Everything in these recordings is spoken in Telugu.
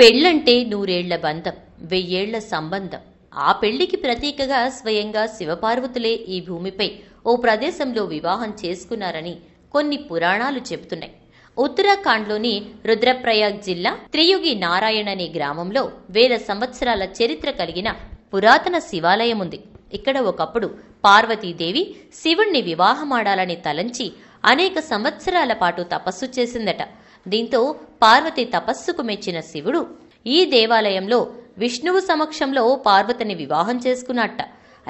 పెళ్ళంటే నూరేళ్ల బంధం వెయ్యేళ్ల సంబంధం ఆ పెళ్లికి ప్రతీకగా స్వయంగా శివపార్వతులే ఈ భూమిపై ఓ ప్రదేశంలో వివాహం చేసుకున్నారని కొన్ని పురాణాలు చెబుతున్నాయి ఉత్తరాఖండ్లోని రుద్రప్రయాగ్ జిల్లా త్రియుగి నారాయణ్ అనే గ్రామంలో వేల సంవత్సరాల చరిత్ర కలిగిన పురాతన శివాలయం ఉంది ఇక్కడ ఒకప్పుడు పార్వతీదేవి శివుణ్ణి వివాహమాడాలని తలంచి అనేక సంవత్సరాల పాటు తపస్సు చేసిందట దీంతో పార్వతి తపస్సుకు మెచ్చిన శివుడు ఈ దేవాలయంలో విష్ణువు సమక్షంలో పార్వతిని వివాహం చేసుకున్నట్ట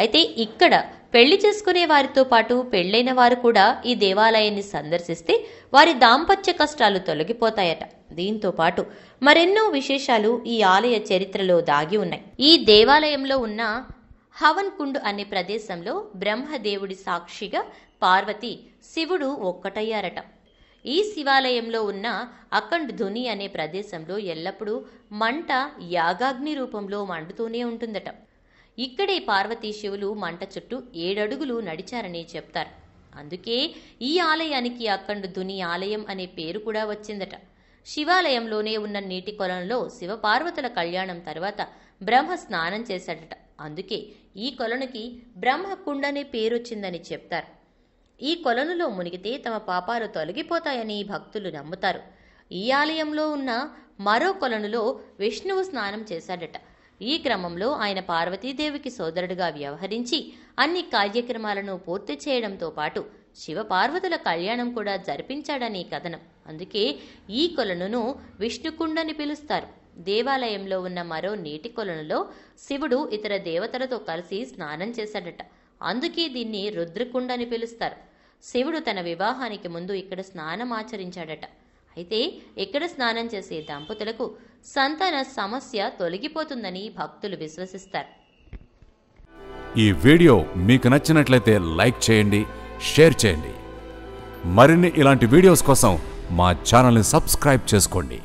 అయితే ఇక్కడ పెళ్లి చేసుకునే వారితో పాటు పెళ్లైన వారు కూడా ఈ దేవాలయాన్ని సందర్శిస్తే వారి దాంపత్య కష్టాలు తొలగిపోతాయట దీంతో పాటు మరెన్నో విశేషాలు ఈ ఆలయ చరిత్రలో దాగి ఉన్నాయి ఈ దేవాలయంలో ఉన్న హవన్ కుండ్ అనే ప్రదేశంలో బ్రహ్మదేవుడి సాక్షిగా పార్వతి శివుడు ఒక్కటయ్యారట ఈ శివాలయంలో ఉన్న అఖండ్ ధుని అనే ప్రదేశంలో ఎల్లప్పుడూ మంట యాగాగ్ని రూపంలో మండుతూనే ఉంటుందట ఇక్కడే పార్వతీ శివులు మంట చుట్టూ ఏడడుగులు నడిచారని చెప్తారు అందుకే ఈ ఆలయానికి అఖండ్ ధుని ఆలయం అనే పేరు కూడా వచ్చిందట శివాలయంలోనే ఉన్న నీటి కొలంలో శివపార్వతుల కళ్యాణం తర్వాత బ్రహ్మ స్నానం చేశాడట అందుకే ఈ కొలనుకి బ్రహ్మకుండ అనే పేరొచ్చిందని చెప్తారు ఈ కొలనులో మునిగితే తమ పాపాలు తొలగిపోతాయని భక్తులు నమ్ముతారు ఈ ఆలయంలో ఉన్న మరో కొలనులో విష్ణువు స్నానం చేశాడట ఈ క్రమంలో ఆయన పార్వతీదేవికి సోదరుడిగా వ్యవహరించి అన్ని కార్యక్రమాలను పూర్తి చేయడంతో పాటు శివపార్వతుల కళ్యాణం కూడా జరిపించాడని కథనం అందుకే ఈ కొలనును విష్ణుకుండని పిలుస్తారు దేవాలయంలో ఉన్న మరో నీటి కొలనులో శివుడు ఇతర దేవతలతో కలిసి స్నానం చేశాడట అందుకే దీన్ని రుద్రకుండ అని పిలుస్తారు శివుడు తన వివాహానికి ముందు ఇక్కడ స్నానం ఆచరించాడట అయితే ఇక్కడ స్నానం చేసే దంపతులకు సంతాన సమస్య తొలగిపోతుందని భక్తులు విశ్వసిస్తారు ఈ వీడియో మీకు నచ్చినట్లయితే లైక్ చేయండి షేర్ చేయండి మరిన్ని ఇలాంటి వీడియోస్ కోసం మా ఛానల్ని సబ్స్క్రైబ్ చేసుకోండి